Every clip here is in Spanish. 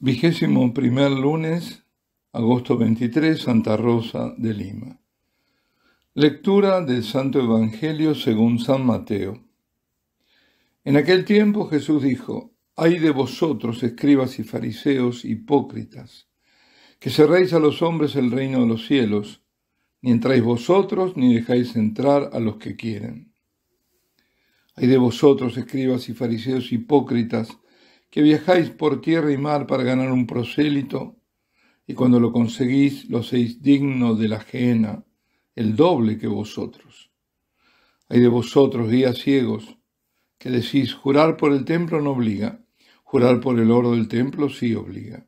Vigésimo primer lunes, agosto 23, Santa Rosa de Lima. Lectura del Santo Evangelio según San Mateo. En aquel tiempo Jesús dijo, Ay de vosotros, escribas y fariseos hipócritas, que cerráis a los hombres el reino de los cielos, ni entráis vosotros, ni dejáis entrar a los que quieren. Ay de vosotros, escribas y fariseos hipócritas, que viajáis por tierra y mar para ganar un prosélito, y cuando lo conseguís lo seis digno de la ajena, el doble que vosotros. Hay de vosotros, días ciegos, que decís, jurar por el templo no obliga, jurar por el oro del templo sí obliga.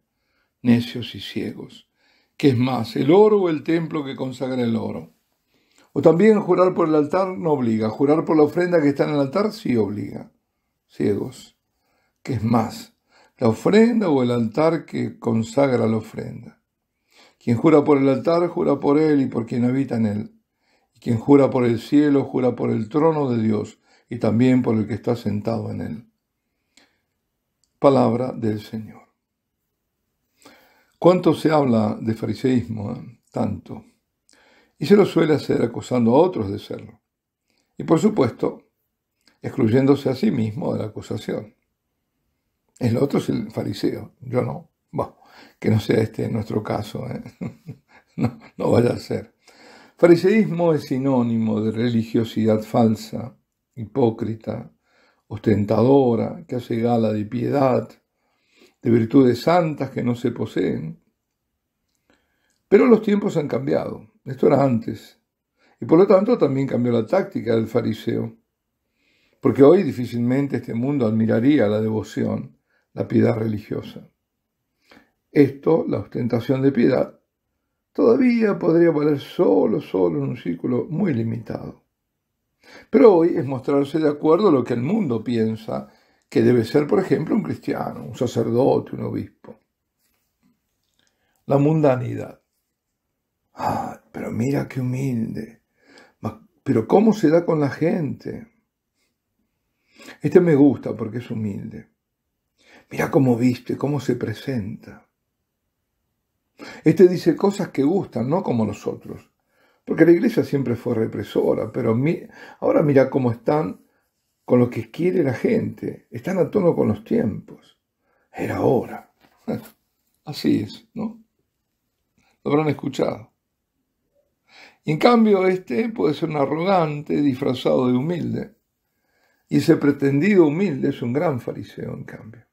Necios y ciegos, ¿qué es más, el oro o el templo que consagra el oro? O también jurar por el altar no obliga, jurar por la ofrenda que está en el altar sí obliga. Ciegos que es más, la ofrenda o el altar que consagra la ofrenda. Quien jura por el altar, jura por él y por quien habita en él. Y quien jura por el cielo, jura por el trono de Dios y también por el que está sentado en él. Palabra del Señor. ¿Cuánto se habla de fariseísmo? Eh? Tanto. Y se lo suele hacer acusando a otros de serlo. Y por supuesto, excluyéndose a sí mismo de la acusación. El otro es el fariseo, yo no. que no sea este nuestro caso, ¿eh? no vaya a ser. Fariseísmo es sinónimo de religiosidad falsa, hipócrita, ostentadora, que hace gala de piedad, de virtudes santas que no se poseen. Pero los tiempos han cambiado, esto era antes, y por lo tanto también cambió la táctica del fariseo, porque hoy difícilmente este mundo admiraría la devoción la piedad religiosa. Esto, la ostentación de piedad, todavía podría valer solo, solo en un círculo muy limitado. Pero hoy es mostrarse de acuerdo a lo que el mundo piensa que debe ser, por ejemplo, un cristiano, un sacerdote, un obispo. La mundanidad. Ah, pero mira qué humilde. Pero ¿cómo se da con la gente? Este me gusta porque es humilde. Mira cómo viste, cómo se presenta. Este dice cosas que gustan, no como nosotros. Porque la iglesia siempre fue represora, pero ahora mira cómo están con lo que quiere la gente. Están a tono con los tiempos. Era hora. Así es, ¿no? Lo habrán escuchado. en cambio, este puede ser un arrogante disfrazado de humilde. Y ese pretendido humilde es un gran fariseo, en cambio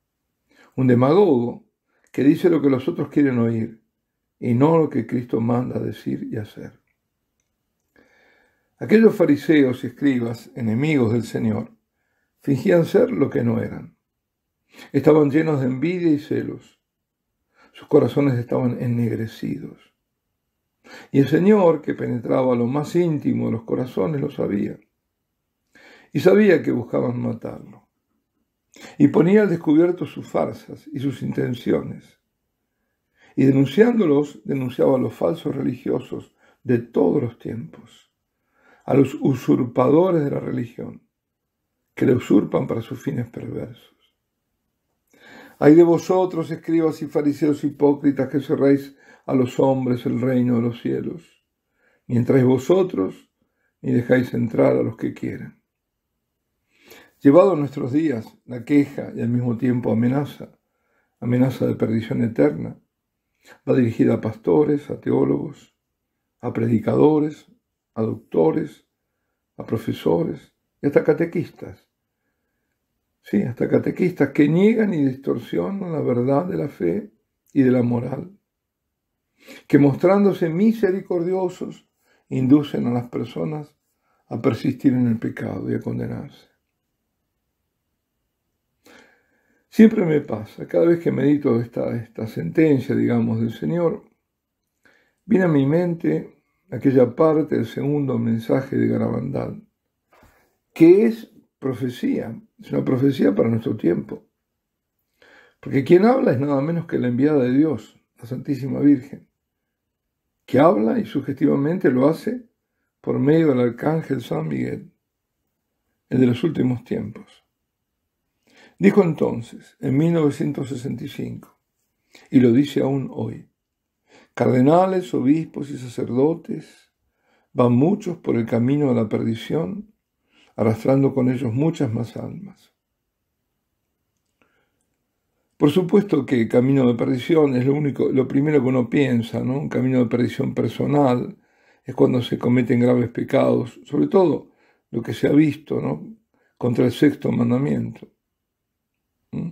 un demagogo que dice lo que los otros quieren oír y no lo que Cristo manda decir y hacer. Aquellos fariseos y escribas, enemigos del Señor, fingían ser lo que no eran. Estaban llenos de envidia y celos. Sus corazones estaban ennegrecidos. Y el Señor, que penetraba lo más íntimo de los corazones, lo sabía. Y sabía que buscaban matarlo y ponía al descubierto sus farsas y sus intenciones. Y denunciándolos, denunciaba a los falsos religiosos de todos los tiempos, a los usurpadores de la religión, que la usurpan para sus fines perversos. Hay de vosotros, escribas y fariseos hipócritas, que cerráis a los hombres el reino de los cielos, mientras vosotros, ni dejáis entrar a los que quieren llevado a nuestros días la queja y al mismo tiempo amenaza, amenaza de perdición eterna. Va dirigida a pastores, a teólogos, a predicadores, a doctores, a profesores y hasta catequistas. Sí, hasta catequistas que niegan y distorsionan la verdad de la fe y de la moral, que mostrándose misericordiosos inducen a las personas a persistir en el pecado y a condenarse. Siempre me pasa, cada vez que medito esta, esta sentencia, digamos, del Señor, viene a mi mente aquella parte del segundo mensaje de Garabandal, que es profecía, es una profecía para nuestro tiempo. Porque quien habla es nada menos que la enviada de Dios, la Santísima Virgen, que habla y sugestivamente lo hace por medio del arcángel San Miguel, el de los últimos tiempos. Dijo entonces, en 1965, y lo dice aún hoy, cardenales, obispos y sacerdotes van muchos por el camino de la perdición, arrastrando con ellos muchas más almas. Por supuesto que el camino de perdición es lo único, lo primero que uno piensa, ¿no? Un camino de perdición personal es cuando se cometen graves pecados, sobre todo lo que se ha visto, ¿no? Contra el sexto mandamiento. ¿Mm?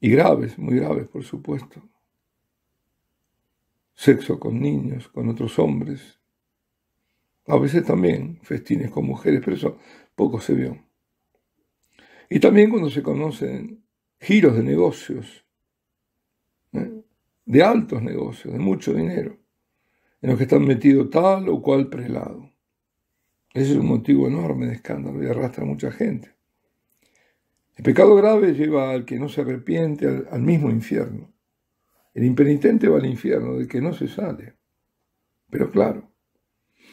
Y graves, muy graves, por supuesto. Sexo con niños, con otros hombres. A veces también festines con mujeres, pero eso poco se vio. Y también cuando se conocen giros de negocios, ¿eh? de altos negocios, de mucho dinero, en los que están metido tal o cual prelado. Ese es un motivo enorme de escándalo y arrastra a mucha gente. El pecado grave lleva al que no se arrepiente al, mismo infierno. El impenitente va al infierno del que no se sale. Pero claro,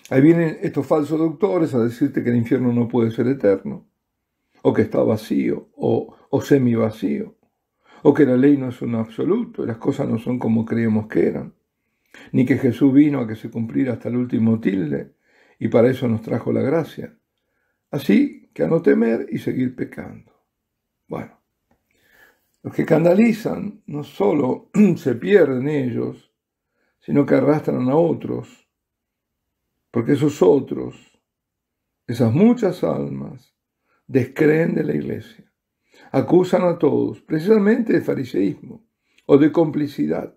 ahí vienen estos falsos doctores a decirte que el infierno no puede ser eterno, o que está vacío, o, o semi vacío, o que la ley no es un absoluto, las cosas no son como creemos que eran, ni que Jesús vino a que se cumpliera hasta el último tilde, y para eso nos trajo la gracia. Así que a no temer y seguir pecando. Bueno, los que escandalizan no solo se pierden ellos, sino que arrastran a otros, porque esos otros, esas muchas almas, descreen de la iglesia, acusan a todos, precisamente de fariseísmo o de complicidad,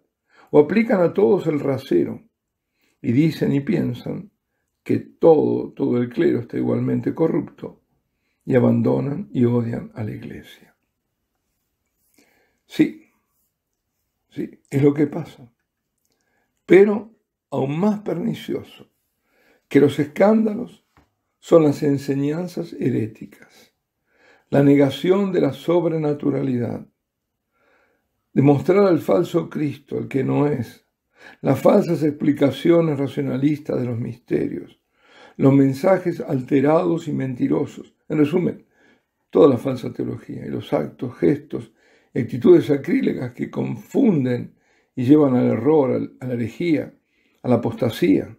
o aplican a todos el rasero, y dicen y piensan que todo, todo el clero está igualmente corrupto y abandonan y odian a la iglesia. Sí, sí, es lo que pasa. Pero aún más pernicioso que los escándalos son las enseñanzas heréticas, la negación de la sobrenaturalidad, demostrar al falso Cristo, el que no es, las falsas explicaciones racionalistas de los misterios, los mensajes alterados y mentirosos en resumen, toda la falsa teología y los actos, gestos actitudes sacrílegas que confunden y llevan al error, a la herejía, a la apostasía,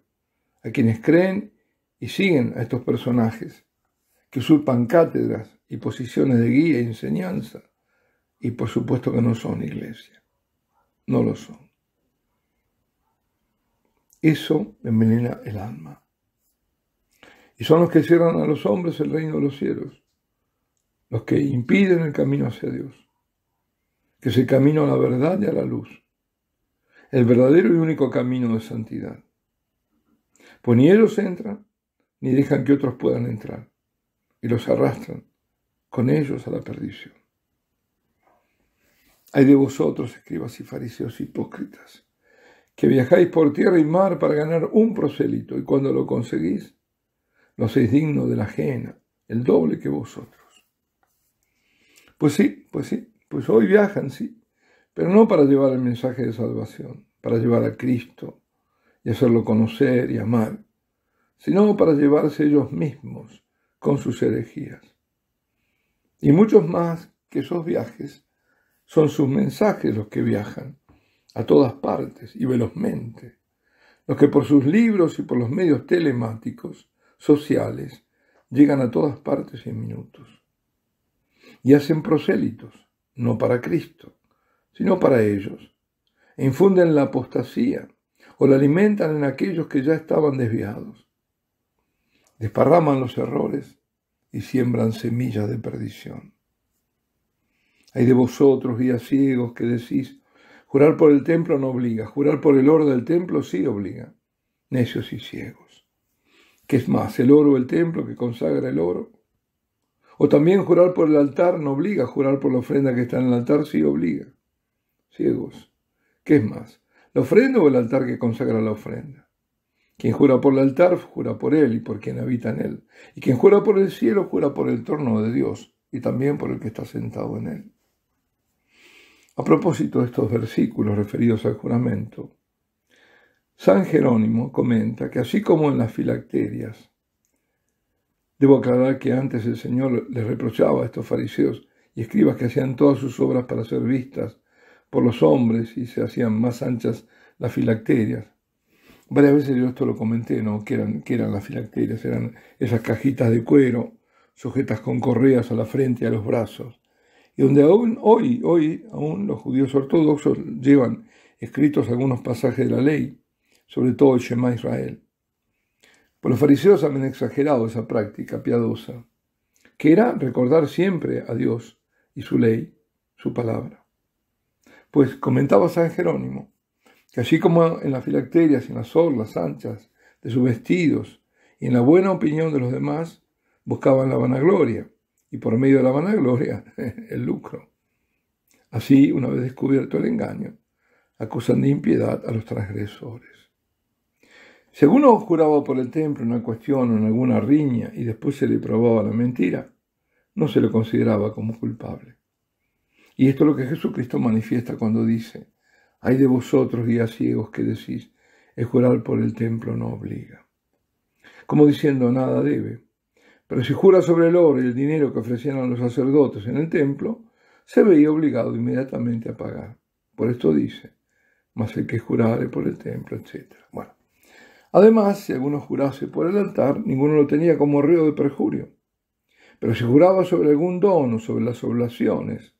a quienes creen y siguen a estos personajes que usurpan cátedras y posiciones de guía y enseñanza, y por supuesto que no son iglesia, no lo son. Eso envenena el alma. Y son los que cierran a los hombres el reino de los cielos, los que impiden el camino hacia Dios, que es el camino a la verdad y a la luz, el verdadero y único camino de santidad. Pues ni ellos entran, ni dejan que otros puedan entrar, y los arrastran con ellos a la perdición. Hay de vosotros, escribas y fariseos hipócritas, que viajáis por tierra y mar para ganar un prosélito, y cuando lo conseguís, lo hacéis digno de la ajena, el doble que vosotros. Pues sí, pues sí, pues hoy viajan, sí, pero no para llevar el mensaje de salvación, para llevar a Cristo y hacerlo conocer y amar, sino para llevarse ellos mismos con sus herejías. Y muchos más que esos viajes son sus mensajes los que viajan a todas partes y velozmente, los que por sus libros y por los medios telemáticos sociales llegan a todas partes en minutos y hacen prosélitos, no para Cristo, sino para ellos, infunden la apostasía o la alimentan en aquellos que ya estaban desviados, desparraman los errores y siembran semillas de perdición. Hay de vosotros, guías ciegos, que decís, jurar por el templo no obliga, jurar por el oro del templo sí obliga, necios y ciegos. ¿Qué es más el oro o el templo que consagra el oro. O también jurar por el altar no obliga, jurar por la ofrenda que está en el altar sí obliga. Ciegos, ¿qué es más? ¿La ofrenda o el altar que consagra la ofrenda? Quien jura por el altar, jura por él y por quien habita en él. Y quien jura por el cielo, jura por el trono de Dios y también por el que está sentado en él. A propósito de estos versículos referidos al juramento, San Jerónimo comenta que así como en las filacterias, debo aclarar que antes el Señor les reprochaba a estos fariseos y escribas que hacían todas sus obras para ser vistas por los hombres y se hacían más anchas las filacterias. Varias veces yo esto lo comenté, ¿no? Que eran, eran las filacterias, eran esas cajitas de cuero sujetas con correas a la frente y a los brazos, y donde aún hoy, hoy, aún los judíos ortodoxos llevan escritos algunos pasajes de la ley, sobre todo el Shema Israel. Por pues los fariseos habían exagerado esa práctica piadosa, que era recordar siempre a Dios y su ley, su palabra. Pues comentaba San Jerónimo que así como en las filacterias, y en las orlas anchas de sus vestidos y en la buena opinión de los demás, buscaban la vanagloria y por medio de la vanagloria el lucro. Así, una vez descubierto el engaño, acusan de impiedad a los transgresores. Según uno juraba por el templo una cuestión o en alguna riña y después se le probaba la mentira, no se lo consideraba como culpable. Y esto es lo que Jesucristo manifiesta cuando dice, hay de vosotros guías ciegos que decís, el jurar por el templo no obliga. Como diciendo, nada debe. Pero si jura sobre el oro y el dinero que ofrecieron los sacerdotes en el templo, se veía obligado inmediatamente a pagar. Por esto dice, mas el que jurare por el templo, etc. Bueno, Además, si alguno jurase por el altar, ninguno lo tenía como río de perjurio. Pero si juraba sobre algún don o sobre las oblaciones,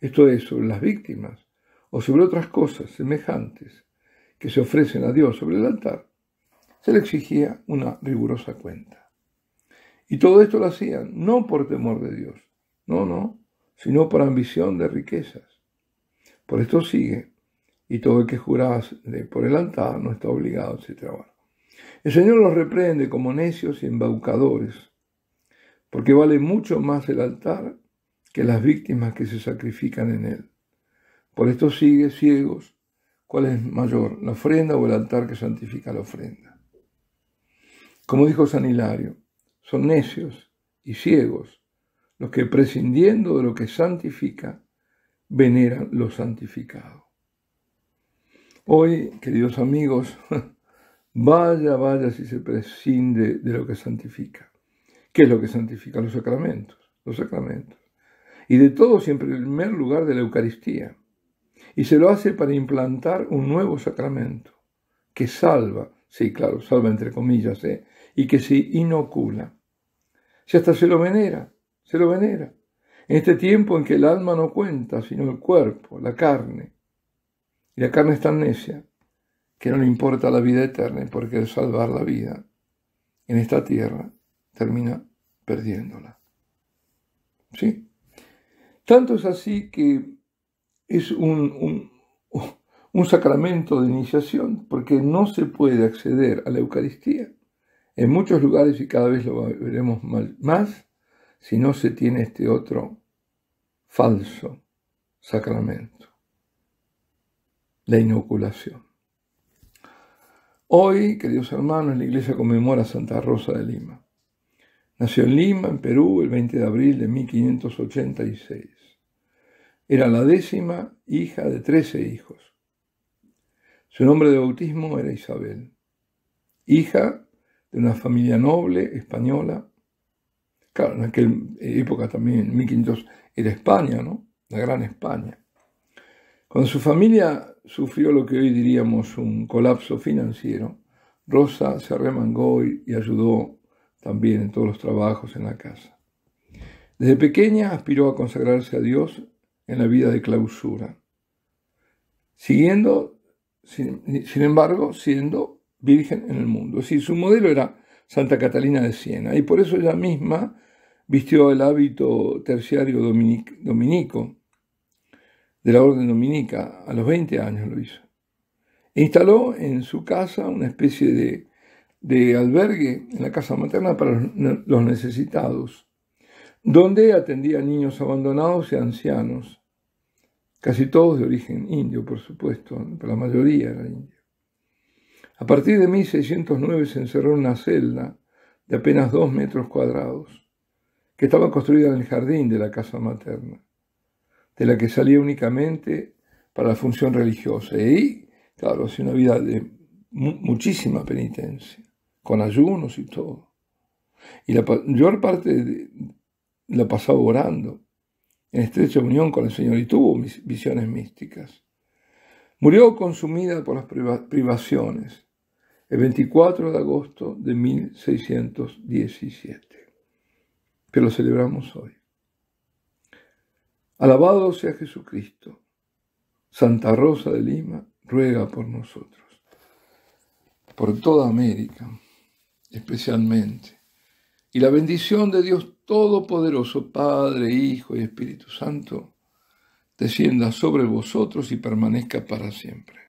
esto es, sobre las víctimas, o sobre otras cosas semejantes que se ofrecen a Dios sobre el altar, se le exigía una rigurosa cuenta. Y todo esto lo hacían no por temor de Dios, no, no, sino por ambición de riquezas. Por esto sigue, y todo el que jurase por el altar no está obligado, a ese trabajo. El Señor los reprende como necios y embaucadores, porque vale mucho más el altar que las víctimas que se sacrifican en él. Por esto sigue ciegos cuál es mayor, la ofrenda o el altar que santifica la ofrenda. Como dijo San Hilario, son necios y ciegos los que prescindiendo de lo que santifica, veneran lo santificado. Hoy, queridos amigos, Vaya, vaya si se prescinde de lo que santifica. ¿Qué es lo que santifica? Los sacramentos, los sacramentos. Y de todo siempre en primer lugar de la Eucaristía. Y se lo hace para implantar un nuevo sacramento que salva, sí, claro, salva entre comillas, ¿eh? y que se inocula. Si hasta se lo venera, se lo venera. En este tiempo en que el alma no cuenta, sino el cuerpo, la carne. Y la carne está necia que no le importa la vida eterna porque el salvar la vida en esta tierra termina perdiéndola. ¿Sí? Tanto es así que es un sacramento de iniciación, porque no se puede acceder a la Eucaristía en muchos lugares y cada vez lo veremos más si no se tiene este otro falso sacramento, la inoculación. Hoy, queridos hermanos, la iglesia conmemora a Santa Rosa de Lima. Nació en Lima, en Perú, el 20 de abril de 1586. Era la décima hija de trece hijos. Su nombre de bautismo era Isabel, hija de una familia noble española. Claro, en aquella eh, época también, en 1500, era España, ¿no? La Gran España. Cuando su familia sufrió lo que hoy diríamos un colapso financiero, Rosa se arremangó y ayudó también en todos los trabajos en la casa. Desde pequeña aspiró a consagrarse a Dios en la vida de clausura, siguiendo, sin, embargo, siendo virgen en el mundo. su modelo era Santa Catalina de Siena y por eso ella misma vistió el hábito terciario dominico de la Orden Dominica. A los 20 años lo hizo. instaló en su casa una especie de, de albergue, en la casa materna para los necesitados, donde atendía niños abandonados y ancianos, casi todos de origen indio, por supuesto, pero la mayoría era indio. A partir de 1609 se encerró en una celda de apenas dos metros cuadrados, que estaba construida en el jardín de la casa materna de la que salía únicamente para la función religiosa. Y, claro, hacía una vida de muchísima penitencia, con ayunos y todo. Y la mayor parte la pasaba orando, en estrecha unión con el Señor, y tuvo mis visiones místicas. Murió consumida por las privaciones el 24 de agosto de 1617, que lo celebramos hoy. Alabado sea Jesucristo. Santa Rosa de Lima ruega por nosotros. Por toda América, especialmente. Y la bendición de Dios Todopoderoso, Padre, Hijo y Espíritu Santo, descienda sobre vosotros y permanezca para siempre.